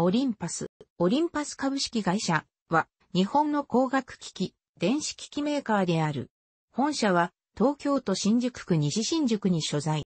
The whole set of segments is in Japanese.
オリンパス、オリンパス株式会社は日本の工学機器、電子機器メーカーである。本社は東京都新宿区西新宿に所在。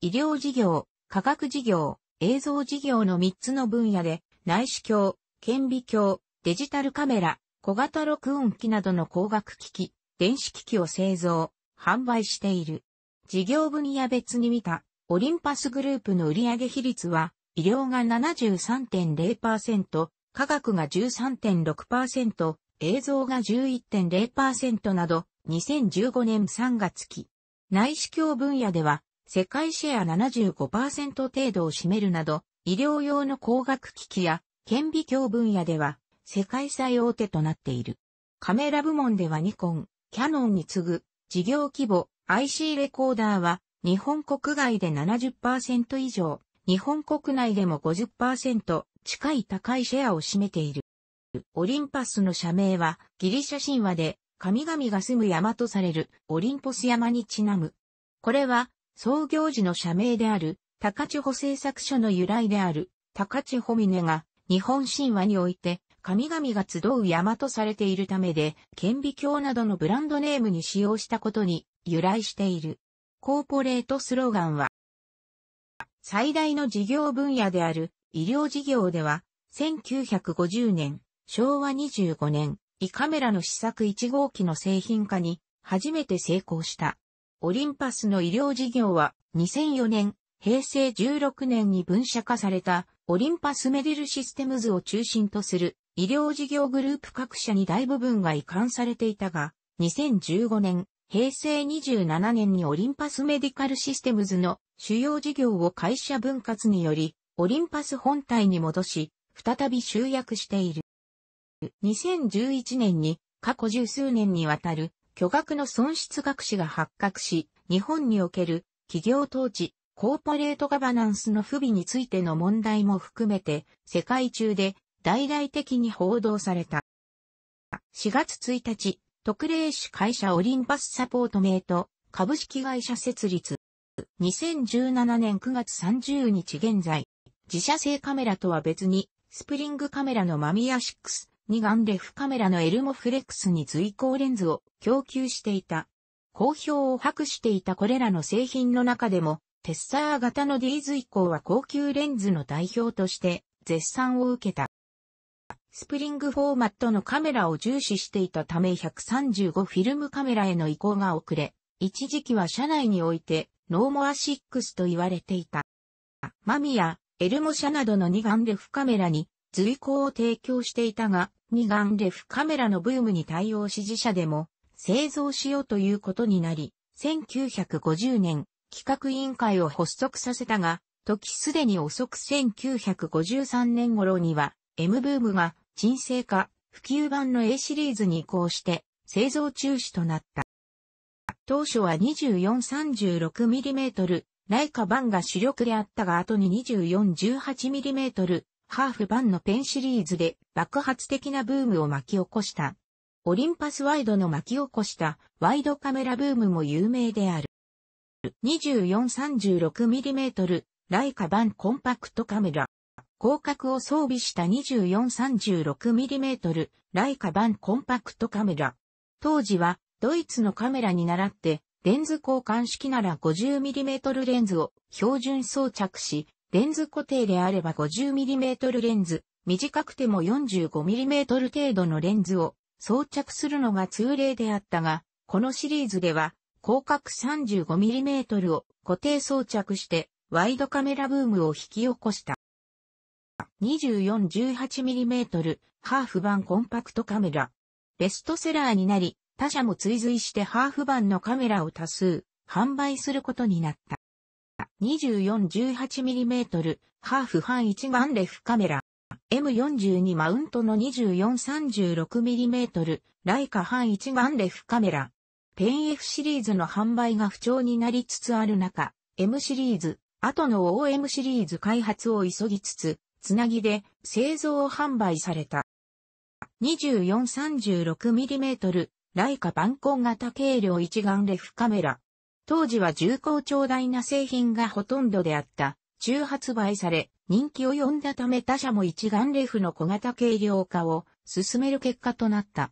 医療事業、科学事業、映像事業の3つの分野で内視鏡、顕微鏡、デジタルカメラ、小型録音機などの光学機器、電子機器を製造、販売している。事業分野別に見たオリンパスグループの売上比率は医療が73.0%、科学が13.6%、映像が11.0%など、2015年3月期。内視鏡分野では、世界シェア75%程度を占めるなど、医療用の光学機器や、顕微鏡分野では、世界最大手となっている。カメラ部門ではニコン、キャノンに次ぐ、事業規模、IC レコーダーは、日本国外で70%以上、日本国内でも50%近い高いシェアを占めている。オリンパスの社名はギリシャ神話で神々が住む山とされるオリンポス山にちなむ。これは創業時の社名である高千穂製作所の由来である高千穂峰が日本神話において神々が集う山とされているためで、顕微鏡などのブランドネームに使用したことに由来している。コーポレートスローガンは、最大の事業分野である医療事業では、1950年、昭和25年、胃カメラの試作1号機の製品化に初めて成功した。オリンパスの医療事業は2004年、平成16年に分社化されたオリンパスメディルシステムズを中心とする医療事業グループ各社に大部分が移管されていたが、2015年、平成27年にオリンパスメディカルシステムズの主要事業を会社分割により、オリンパス本体に戻し、再び集約している。2011年に過去十数年にわたる巨額の損失隠しが発覚し、日本における企業統治、コーポレートガバナンスの不備についての問題も含めて、世界中で大々的に報道された。4月1日、特例種会社オリンパスサポートメイト株式会社設立。2017年9月30日現在、自社製カメラとは別に、スプリングカメラのマミヤ6、2眼レフカメラのエルモフレックスに随行レンズを供給していた。好評を博していたこれらの製品の中でも、テッサー型の D 随行は高級レンズの代表として絶賛を受けた。スプリングフォーマットのカメラを重視していたため135フィルムカメラへの移行が遅れ、一時期は車内においてノーモア6と言われていた。マミやエルモ社などの二眼レフカメラに随行を提供していたが、二眼レフカメラのブームに対応支持者でも製造しようということになり、1950年企画委員会を発足させたが、時すでに遅く1953年頃には M ブームが沈静化、普及版の A シリーズに移行して製造中止となった。当初は 2436mm、ライカ版が主力であったが後に 2418mm、ハーフ版のペンシリーズで爆発的なブームを巻き起こした。オリンパスワイドの巻き起こしたワイドカメラブームも有名である。2436mm ライカ版コンパクトカメラ。広角を装備した 2436mm ライカ版コンパクトカメラ。当時はドイツのカメラに倣って、レンズ交換式なら 50mm レンズを標準装着し、レンズ固定であれば 50mm レンズ、短くても 45mm 程度のレンズを装着するのが通例であったが、このシリーズでは広角 35mm を固定装着してワイドカメラブームを引き起こした。24-18mm ハーフ版コンパクトカメラ。ベストセラーになり、他社も追随してハーフ版のカメラを多数販売することになった。24-18mm ハーフ半一眼レフカメラ。M42 マウントの 24-36mm ライカ半一眼レフカメラ。ペン F シリーズの販売が不調になりつつある中、M シリーズ、後の OM シリーズ開発を急ぎつつ、つなぎで製造を販売された。24-36mm ライカコン型軽量一眼レフカメラ。当時は重厚長大な製品がほとんどであった。中発売され、人気を呼んだため他社も一眼レフの小型軽量化を進める結果となった。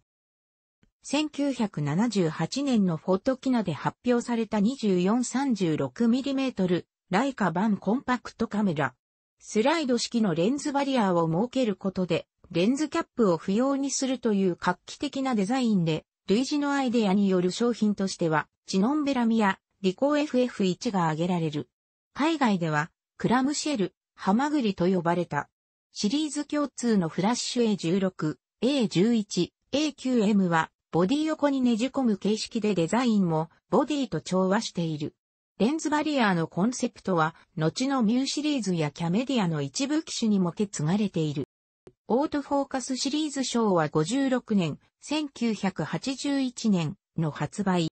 1978年のフォトキナで発表された 2436mm ライカ版コンパクトカメラ。スライド式のレンズバリアを設けることで、レンズキャップを不要にするという画期的なデザインで、類似のアイデアによる商品としては、ジノンベラミア、リコー FF1 が挙げられる。海外では、クラムシェル、ハマグリと呼ばれた。シリーズ共通のフラッシュ A16、A11、A9M は、ボディ横にねじ込む形式でデザインも、ボディと調和している。レンズバリアーのコンセプトは、後のミューシリーズやキャメディアの一部機種にも受け継がれている。オートフォーカスシリーズ賞は56年、1981年の発売。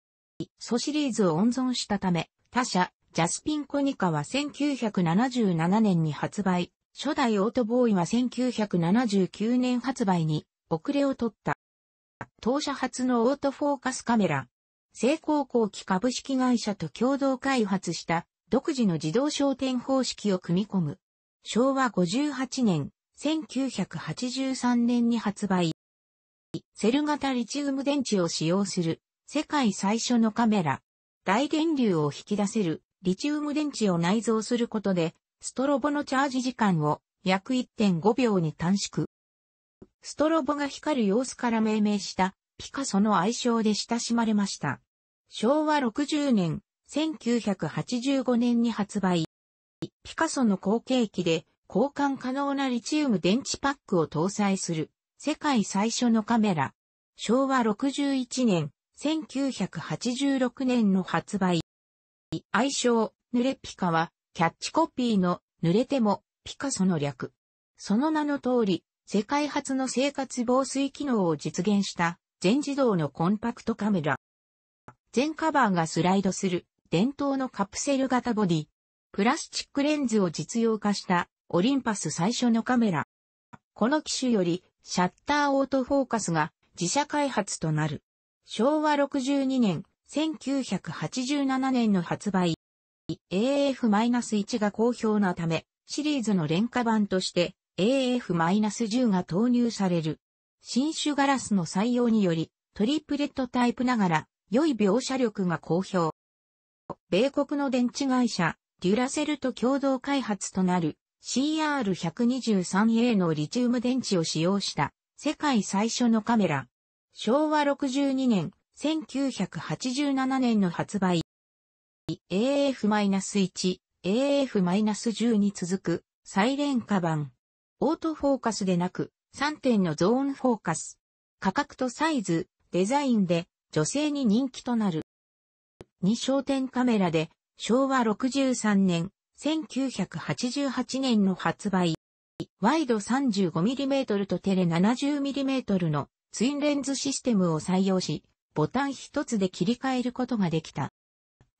ソシリーズを温存したため、他社、ジャスピンコニカは1977年に発売、初代オートボーイは1979年発売に遅れを取った。当社初のオートフォーカスカメラ。成功後期株式会社と共同開発した独自の自動焦点方式を組み込む。昭和58年、1983年に発売。セル型リチウム電池を使用する世界最初のカメラ。大電流を引き出せるリチウム電池を内蔵することでストロボのチャージ時間を約1.5秒に短縮。ストロボが光る様子から命名したピカソの愛称で親しまれました。昭和60年、1985年に発売。ピカソの後継機で交換可能なリチウム電池パックを搭載する世界最初のカメラ。昭和61年、1986年の発売。愛称、濡れピカは、キャッチコピーの、濡れても、ピカソの略。その名の通り、世界初の生活防水機能を実現した全自動のコンパクトカメラ。全カバーがスライドする伝統のカプセル型ボディ。プラスチックレンズを実用化したオリンパス最初のカメラ。この機種よりシャッターオートフォーカスが自社開発となる。昭和62年、1987年の発売。AF-1 が好評なため、シリーズの廉価版として AF-10 が投入される。新種ガラスの採用により、トリプレットタイプながら、良い描写力が好評。米国の電池会社、デュラセルと共同開発となる CR123A のリチウム電池を使用した世界最初のカメラ。昭和62年、1987年の発売。AF-1、AF-10 に続くサインカバ版。オートフォーカスでなく3点のゾーンフォーカス。価格とサイズ、デザインで女性に人気となる。2焦点カメラで昭和63年1988年の発売。ワイド 35mm とテレ 70mm のツインレンズシステムを採用し、ボタン一つで切り替えることができた。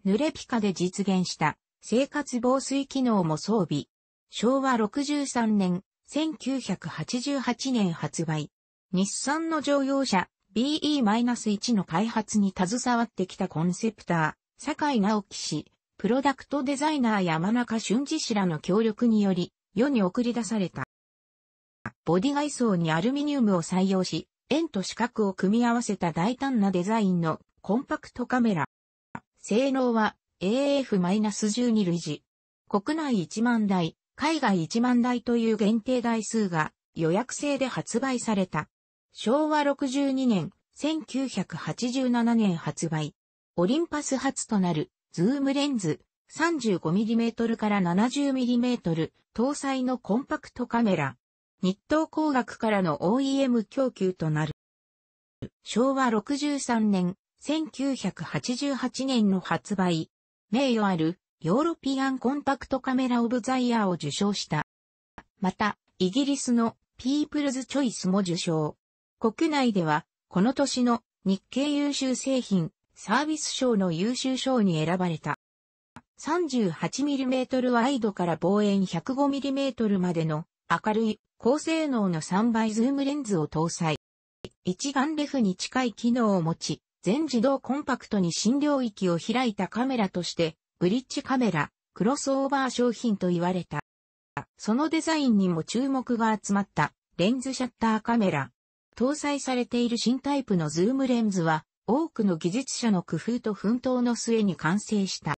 濡れピカで実現した生活防水機能も装備。昭和63年、1988年発売。日産の乗用車 BE-1 の開発に携わってきたコンセプター、坂井直樹氏、プロダクトデザイナー山中俊二氏らの協力により、世に送り出された。ボディ外装にアルミニウムを採用し、円と四角を組み合わせた大胆なデザインのコンパクトカメラ。性能は AF-12 類似。国内1万台、海外1万台という限定台数が予約制で発売された。昭和62年、1987年発売。オリンパス初となるズームレンズ 35mm から 70mm 搭載のコンパクトカメラ。日東工学からの OEM 供給となる。昭和63年、1988年の発売。名誉あるヨーロピアンコンパクトカメラオブザイヤーを受賞した。また、イギリスのピープルズチョイスも受賞。国内では、この年の日経優秀製品サービス賞の優秀賞に選ばれた。38mm ワイドから望遠 105mm までの明るい高性能の3倍ズームレンズを搭載。一眼レフに近い機能を持ち、全自動コンパクトに新領域を開いたカメラとして、ブリッジカメラ、クロスオーバー商品と言われた。そのデザインにも注目が集まったレンズシャッターカメラ。搭載されている新タイプのズームレンズは多くの技術者の工夫と奮闘の末に完成した。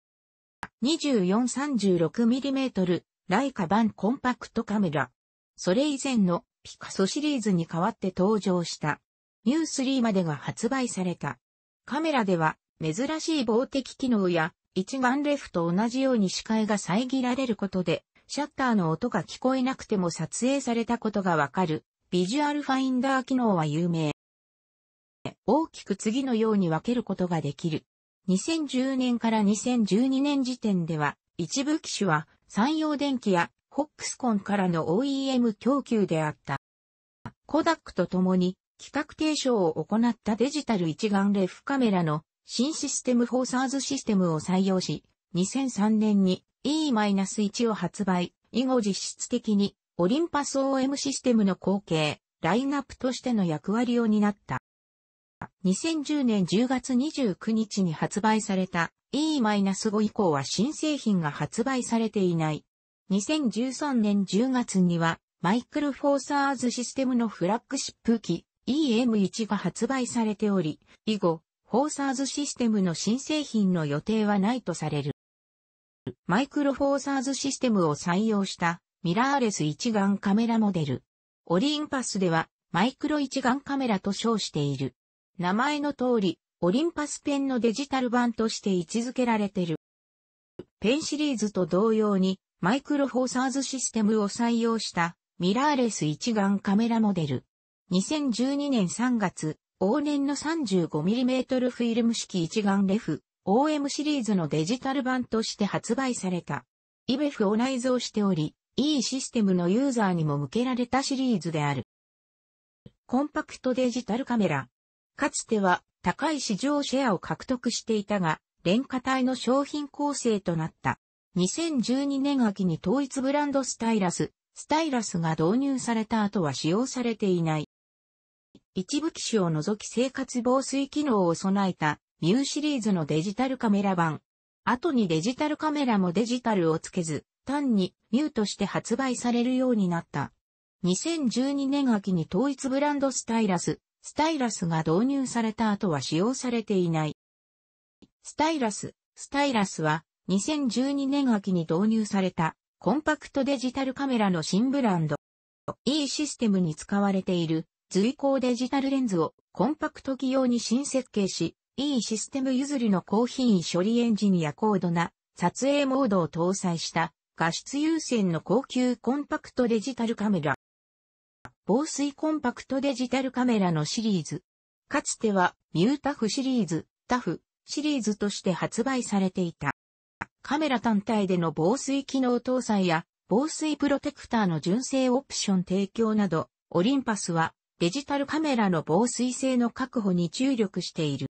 2436mm ライカ版コンパクトカメラ。それ以前のピカソシリーズに代わって登場した。ミュースリーまでが発売された。カメラでは珍しい防滴機能や一眼レフと同じように視界が遮られることでシャッターの音が聞こえなくても撮影されたことがわかるビジュアルファインダー機能は有名。大きく次のように分けることができる。2010年から2012年時点では、一部機種は山陽電機やホックスコンからの OEM 供給であった。コダックと共に企画提唱を行ったデジタル一眼レフカメラの新システムフォーサーズシステムを採用し、2003年に E-1 を発売、以後実質的にオリンパス OM システムの後継、ラインナップとしての役割を担った。2010年10月29日に発売された E-5 以降は新製品が発売されていない。2013年10月にはマイクロフォーサーズシステムのフラッグシップ機 EM1 が発売されており、以後、フォーサーズシステムの新製品の予定はないとされる。マイクロフォーサーズシステムを採用したミラーレス一眼カメラモデル。オリンパスではマイクロ一眼カメラと称している。名前の通り、オリンパスペンのデジタル版として位置づけられてる。ペンシリーズと同様に、マイクロフォーサーズシステムを採用したミラーレス一眼カメラモデル。2012年3月、往年の 35mm フィルム式一眼レフ OM シリーズのデジタル版として発売された。イベフを内蔵しており、E システムのユーザーにも向けられたシリーズである。コンパクトデジタルカメラかつては高い市場シェアを獲得していたが、廉価帯の商品構成となった。2012年秋に統一ブランドスタイラス、スタイラスが導入された後は使用されていない。一部機種を除き生活防水機能を備えたミューシリーズのデジタルカメラ版。後にデジタルカメラもデジタルをつけず、単にミューとして発売されるようになった。2012年秋に統一ブランドスタイラス、スタイラスが導入された後は使用されていない。スタイラス、スタイラスは2012年秋に導入されたコンパクトデジタルカメラの新ブランド。E システムに使われている随行デジタルレンズをコンパクト機用に新設計し、E システム譲りの高品位処理エンジンや高度な撮影モードを搭載した画質優先の高級コンパクトデジタルカメラ。防水コンパクトデジタルカメラのシリーズ。かつてはミュータフシリーズ、タフシリーズとして発売されていた。カメラ単体での防水機能搭載や防水プロテクターの純正オプション提供など、オリンパスはデジタルカメラの防水性の確保に注力している。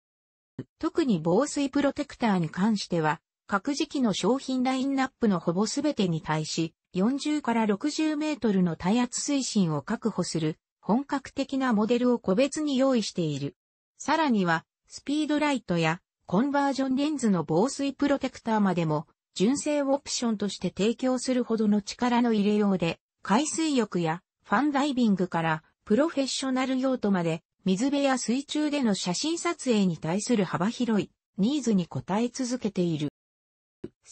特に防水プロテクターに関しては、各時期の商品ラインナップのほぼ全てに対し、40から60メートルの耐圧推進を確保する本格的なモデルを個別に用意している。さらには、スピードライトやコンバージョンレンズの防水プロテクターまでも、純正オプションとして提供するほどの力の入れようで、海水浴やファンダイビングからプロフェッショナル用途まで、水辺や水中での写真撮影に対する幅広いニーズに応え続けている。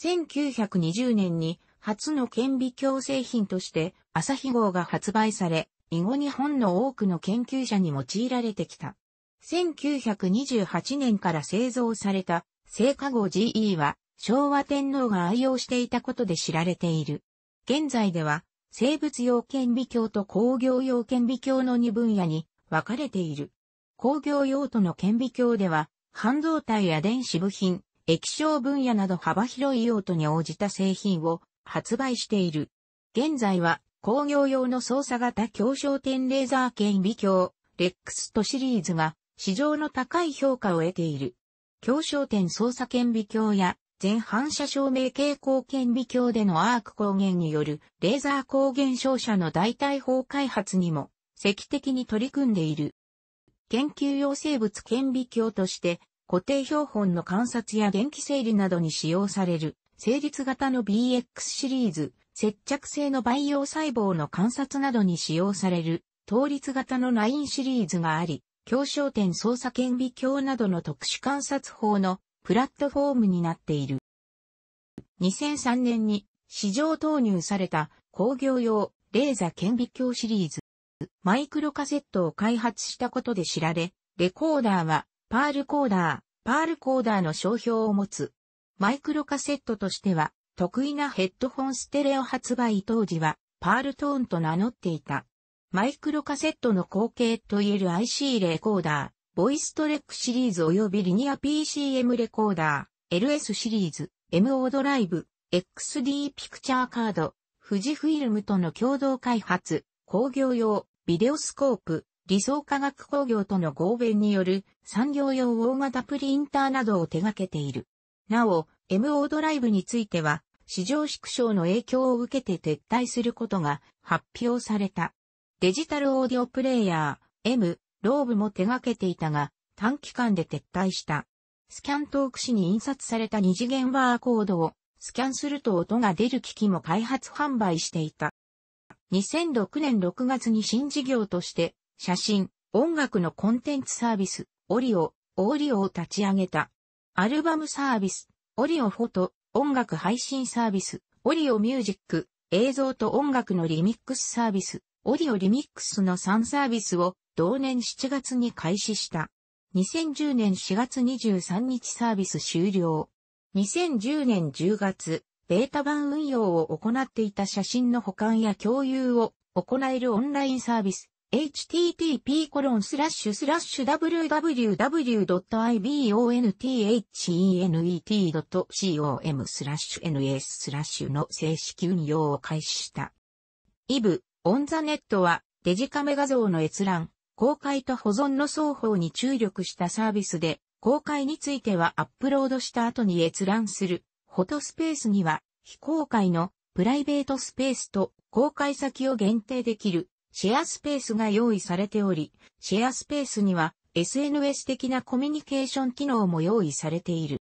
1920年に初の顕微鏡製品として朝日号が発売され、以後日本の多くの研究者に用いられてきた。1928年から製造された聖火号 GE は昭和天皇が愛用していたことで知られている。現在では生物用顕微鏡と工業用顕微鏡の2分野に分かれている。工業用途の顕微鏡では半導体や電子部品、液晶分野など幅広い用途に応じた製品を発売している。現在は工業用の操作型強焦点レーザー顕微鏡、レックストシリーズが市場の高い評価を得ている。強焦点操作顕微鏡や全反射照明蛍光顕微鏡でのアーク光源によるレーザー光源照射の代替法開発にも積極に取り組んでいる。研究用生物顕微鏡として固定標本の観察や電気整理などに使用される成立型の BX シリーズ、接着性の培養細胞の観察などに使用される、倒立型のラインシリーズがあり、強焦点操作顕微鏡などの特殊観察法のプラットフォームになっている。2003年に市場投入された工業用レーザ顕微鏡シリーズ。マイクロカセットを開発したことで知られ、レコーダーはパールコーダー、パールコーダーの商標を持つマイクロカセットとしては、得意なヘッドホンステレオ発売当時は、パールトーンと名乗っていた。マイクロカセットの後継といえる IC レコーダー、ボイストレックシリーズ及びリニア PCM レコーダー、LS シリーズ、MO ドライブ、XD ピクチャーカード、富士フィルムとの共同開発、工業用、ビデオスコープ、理想化学工業との合弁による産業用大型プリンターなどを手掛けている。なお、MO ドライブについては、市場縮小の影響を受けて撤退することが発表された。デジタルオーディオプレイヤー、M、ローブも手掛けていたが、短期間で撤退した。スキャントーク紙に印刷された二次元バーコードをスキャンすると音が出る機器も開発販売していた。2006年6月に新事業として写真、音楽のコンテンツサービス、オリオ、オーリオを立ち上げた。アルバムサービス、オリオフォト、音楽配信サービス、オリオミュージック、映像と音楽のリミックスサービス、オリオリミックスの3サービスを同年7月に開始した。2010年4月23日サービス終了。2010年10月、ベータ版運用を行っていた写真の保管や共有を行えるオンラインサービス、http://www.ibonthenet.com スラッシュ ns スラッシュの正式運用を開始した。イブ、オンザネットはデジカメ画像の閲覧、公開と保存の双方に注力したサービスで、公開についてはアップロードした後に閲覧する、フォトスペースには非公開のプライベートスペースと公開先を限定できるシェアスペースが用意されており、シェアスペースには SNS 的なコミュニケーション機能も用意されている。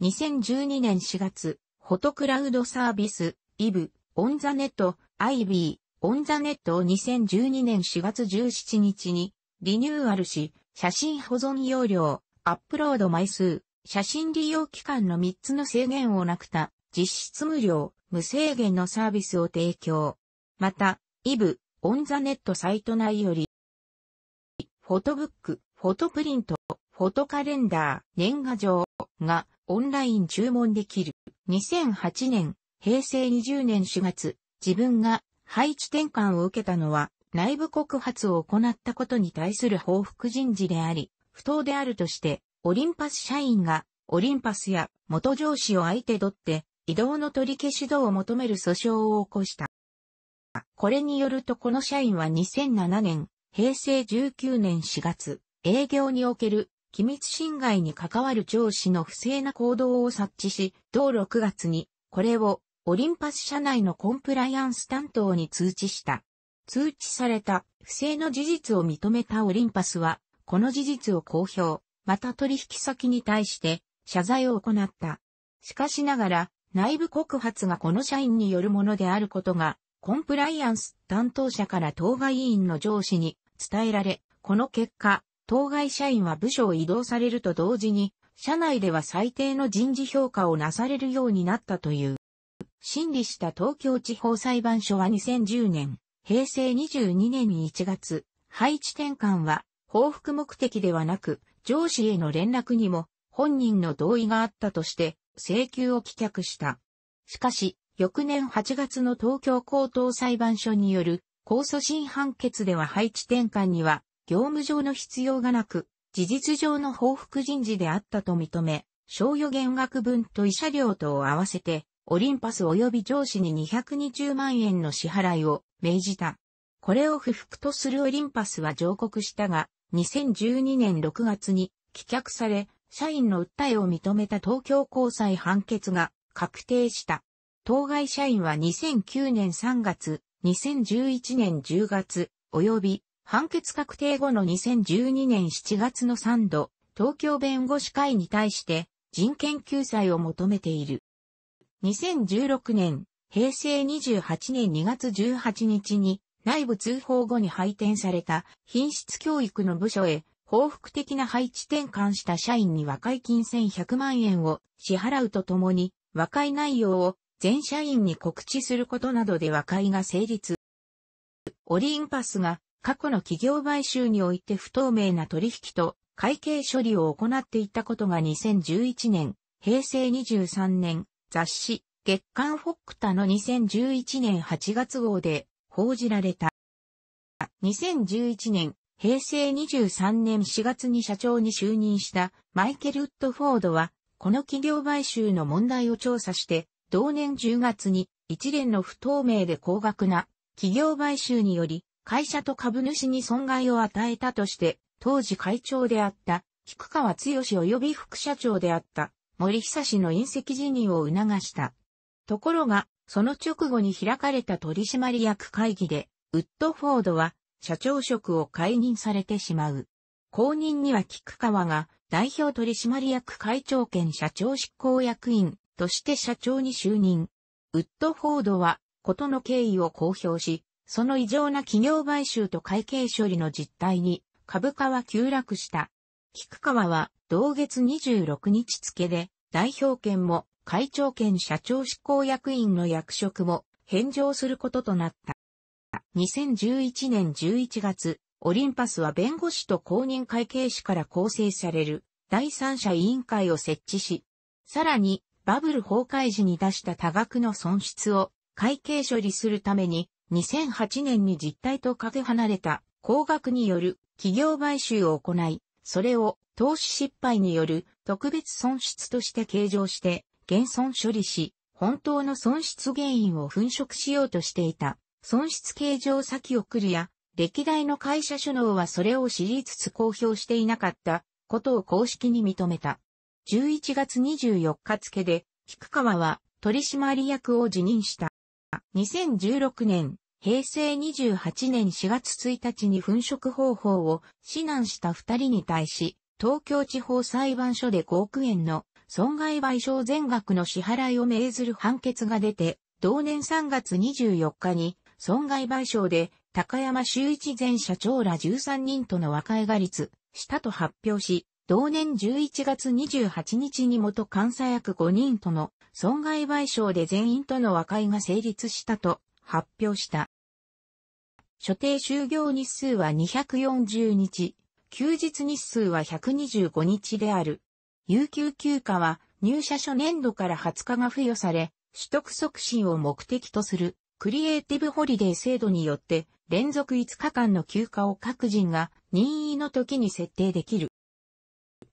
2012年4月、フォトクラウドサービス、イブ、オンザネット、IB、オンザネットを2012年4月17日にリニューアルし、写真保存容量、アップロード枚数、写真利用期間の3つの制限をなくた、実質無料、無制限のサービスを提供。また、イブ、オンザネットサイト内より、フォトブック、フォトプリント、フォトカレンダー、年賀状がオンライン注文できる。2008年、平成20年4月、自分が配置転換を受けたのは、内部告発を行ったことに対する報復人事であり、不当であるとして、オリンパス社員が、オリンパスや元上司を相手取って、移動の取り消し度を求める訴訟を起こした。これによるとこの社員は2007年、平成19年4月、営業における機密侵害に関わる上司の不正な行動を察知し、同6月にこれをオリンパス社内のコンプライアンス担当に通知した。通知された不正の事実を認めたオリンパスは、この事実を公表、また取引先に対して謝罪を行った。しかしながら、内部告発がこの社員によるものであることがコンプライアンス担当者から当該委員の上司に伝えられ、この結果、当該社員は部署を移動されると同時に、社内では最低の人事評価をなされるようになったという。審理した東京地方裁判所は2010年、平成22年1月、配置転換は報復目的ではなく、上司への連絡にも本人の同意があったとして、請求を棄却した。しかし、翌年8月の東京高等裁判所による控訴審判決では配置転換には業務上の必要がなく、事実上の報復人事であったと認め、賞与減額分と慰謝料とを合わせて、オリンパス及び上司に220万円の支払いを命じた。これを不服とするオリンパスは上告したが、2012年6月に棄却され、社員の訴えを認めた東京高裁判決が確定した。当該社員は2009年3月、2011年10月、及び判決確定後の2012年7月の3度、東京弁護士会に対して人権救済を求めている。2016年、平成28年2月18日に内部通報後に配点された品質教育の部署へ報復的な配置転換した社員に和解金1100万円を支払うとともに和解内容を全社員に告知することなどで和解が成立。オリンパスが過去の企業買収において不透明な取引と会計処理を行っていたことが2011年、平成23年、雑誌、月刊フォックタの2011年8月号で報じられた。2011年、平成23年4月に社長に就任したマイケル・ウッドフォードは、この企業買収の問題を調査して、同年10月に一連の不透明で高額な企業買収により会社と株主に損害を与えたとして、当時会長であった菊川剛及び副社長であった森久氏の隕石辞任を促した。ところが、その直後に開かれた取締役会議で、ウッドフォードは社長職を解任されてしまう。後任には菊川が代表取締役会長兼社長執行役員として社長に就任。ウッドフォードは、ことの経緯を公表し、その異常な企業買収と会計処理の実態に株価は急落した。菊川は同月26日付で代表権も会長権社長執行役員の役職も返上することとなった。2011年11月、オリンパスは弁護士と公認会計士から構成される第三者委員会を設置し、さらにバブル崩壊時に出した多額の損失を会計処理するために2008年に実態とかけ離れた高額による企業買収を行い、それを投資失敗による特別損失として計上して減損処理し、本当の損失原因を粉飾しようとしていた損失計上先送りや歴代の会社首脳はそれを知りつつ公表していなかったことを公式に認めた。11月24日付で、菊川は取締役を辞任した。2016年、平成28年4月1日に粉飾方法を指南した二人に対し、東京地方裁判所で5億円の損害賠償全額の支払いを命ずる判決が出て、同年3月24日に損害賠償で高山修一前社長ら13人との和解が立したと発表し、同年11月28日に元監査役5人との損害賠償で全員との和解が成立したと発表した。所定就業日数は240日、休日日数は125日である。有給休暇は入社初年度から20日が付与され、取得促進を目的とするクリエイティブホリデー制度によって連続5日間の休暇を各人が任意の時に設定できる。